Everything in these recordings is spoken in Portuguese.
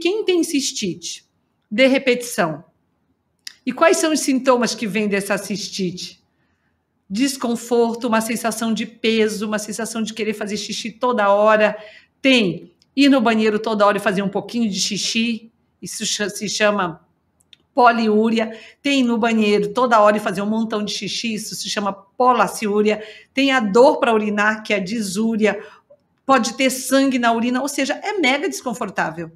quem tem cistite de repetição? E quais são os sintomas que vêm dessa cistite? Desconforto, uma sensação de peso, uma sensação de querer fazer xixi toda hora. Tem ir no banheiro toda hora e fazer um pouquinho de xixi. Isso se chama poliúria, tem no banheiro toda hora e fazer um montão de xixi, isso se chama polaciúria, tem a dor para urinar, que é a disúria, pode ter sangue na urina, ou seja, é mega desconfortável.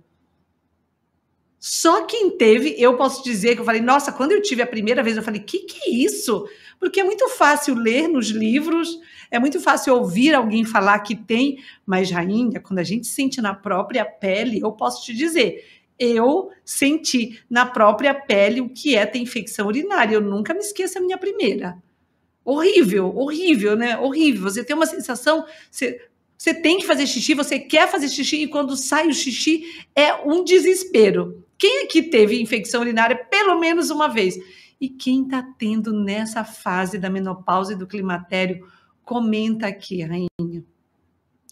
Só quem teve, eu posso dizer que eu falei, nossa, quando eu tive a primeira vez, eu falei, que que é isso? Porque é muito fácil ler nos livros, é muito fácil ouvir alguém falar que tem, mas rainha, quando a gente sente na própria pele, eu posso te dizer, eu senti na própria pele o que é ter infecção urinária. Eu nunca me esqueço a minha primeira. Horrível, horrível, né? Horrível. Você tem uma sensação, você, você tem que fazer xixi, você quer fazer xixi, e quando sai o xixi é um desespero. Quem aqui é teve infecção urinária pelo menos uma vez? E quem está tendo nessa fase da menopausa e do climatério? Comenta aqui, rainha.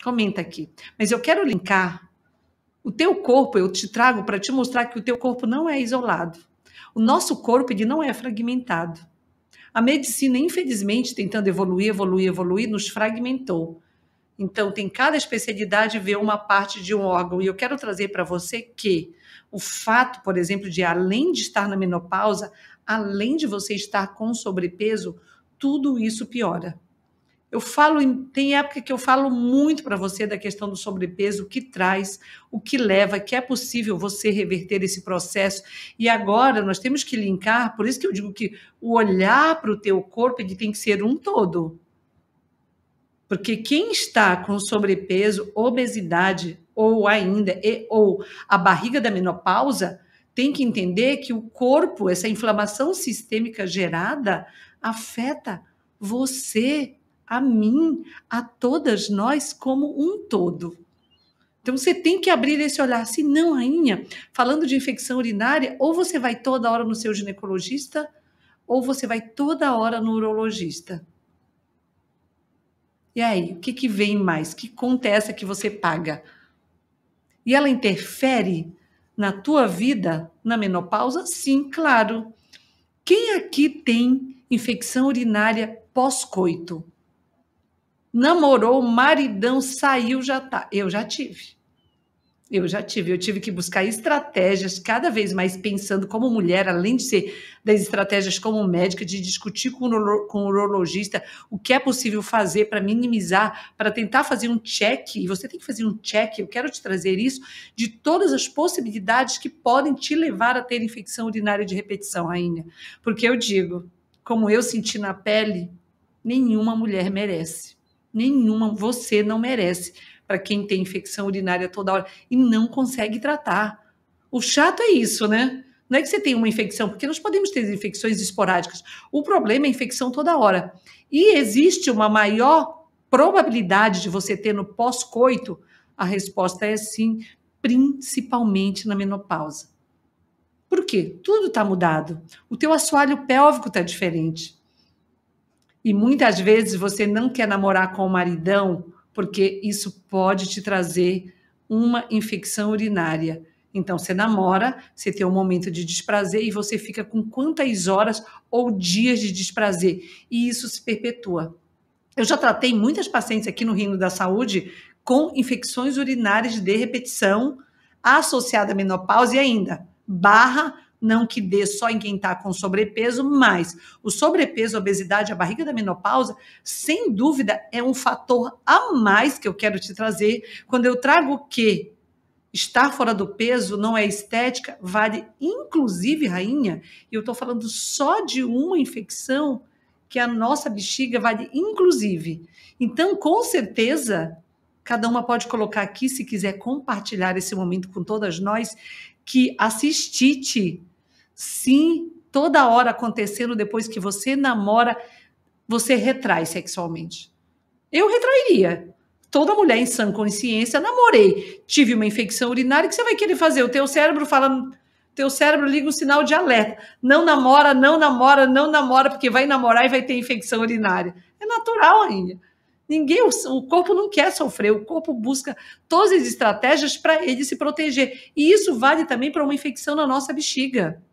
Comenta aqui. Mas eu quero linkar o teu corpo, eu te trago para te mostrar que o teu corpo não é isolado. O nosso corpo ele não é fragmentado. A medicina, infelizmente, tentando evoluir, evoluir, evoluir, nos fragmentou. Então, tem cada especialidade ver uma parte de um órgão. E eu quero trazer para você que o fato, por exemplo, de além de estar na menopausa, além de você estar com sobrepeso, tudo isso piora. Eu falo, tem época que eu falo muito para você da questão do sobrepeso, o que traz, o que leva, que é possível você reverter esse processo. E agora nós temos que linkar, por isso que eu digo que o olhar para o teu corpo ele tem que ser um todo. Porque quem está com sobrepeso, obesidade ou ainda e, ou a barriga da menopausa tem que entender que o corpo, essa inflamação sistêmica gerada, afeta você, a mim, a todas nós como um todo. Então você tem que abrir esse olhar. Se não, rainha, falando de infecção urinária, ou você vai toda hora no seu ginecologista, ou você vai toda hora no urologista. E aí, o que, que vem mais? Que conta é essa que você paga? E ela interfere na tua vida na menopausa? Sim, claro. Quem aqui tem infecção urinária pós-coito? Namorou, maridão, saiu, já tá. Eu já tive. Eu já tive, eu tive que buscar estratégias cada vez mais pensando como mulher, além de ser das estratégias como médica, de discutir com o, com o urologista o que é possível fazer para minimizar, para tentar fazer um check, e você tem que fazer um check, eu quero te trazer isso, de todas as possibilidades que podem te levar a ter infecção urinária de repetição, Rainha. Porque eu digo, como eu senti na pele, nenhuma mulher merece. Nenhuma, você não merece para quem tem infecção urinária toda hora e não consegue tratar. O chato é isso, né? Não é que você tem uma infecção, porque nós podemos ter infecções esporádicas. O problema é a infecção toda hora. E existe uma maior probabilidade de você ter no pós-coito? A resposta é sim, principalmente na menopausa. Por quê? Tudo está mudado. O teu assoalho pélvico está diferente. E muitas vezes você não quer namorar com o maridão porque isso pode te trazer uma infecção urinária. Então, você namora, você tem um momento de desprazer e você fica com quantas horas ou dias de desprazer. E isso se perpetua. Eu já tratei muitas pacientes aqui no Rino da Saúde com infecções urinárias de repetição associada à menopausa e ainda barra não que dê só em quem está com sobrepeso, mas o sobrepeso, a obesidade, a barriga da menopausa, sem dúvida, é um fator a mais que eu quero te trazer. Quando eu trago que estar fora do peso não é estética, vale inclusive, rainha, e eu estou falando só de uma infecção que a nossa bexiga vale inclusive. Então, com certeza, cada uma pode colocar aqui se quiser compartilhar esse momento com todas nós que a cistite sim, toda hora acontecendo depois que você namora, você retrai sexualmente. Eu retrairia. Toda mulher em sã consciência, namorei, tive uma infecção urinária, que você vai querer fazer? O teu cérebro fala, teu cérebro liga um sinal de alerta. Não namora, não namora, não namora, porque vai namorar e vai ter infecção urinária. É natural ainda. Ninguém, o corpo não quer sofrer, o corpo busca todas as estratégias para ele se proteger. E isso vale também para uma infecção na nossa bexiga.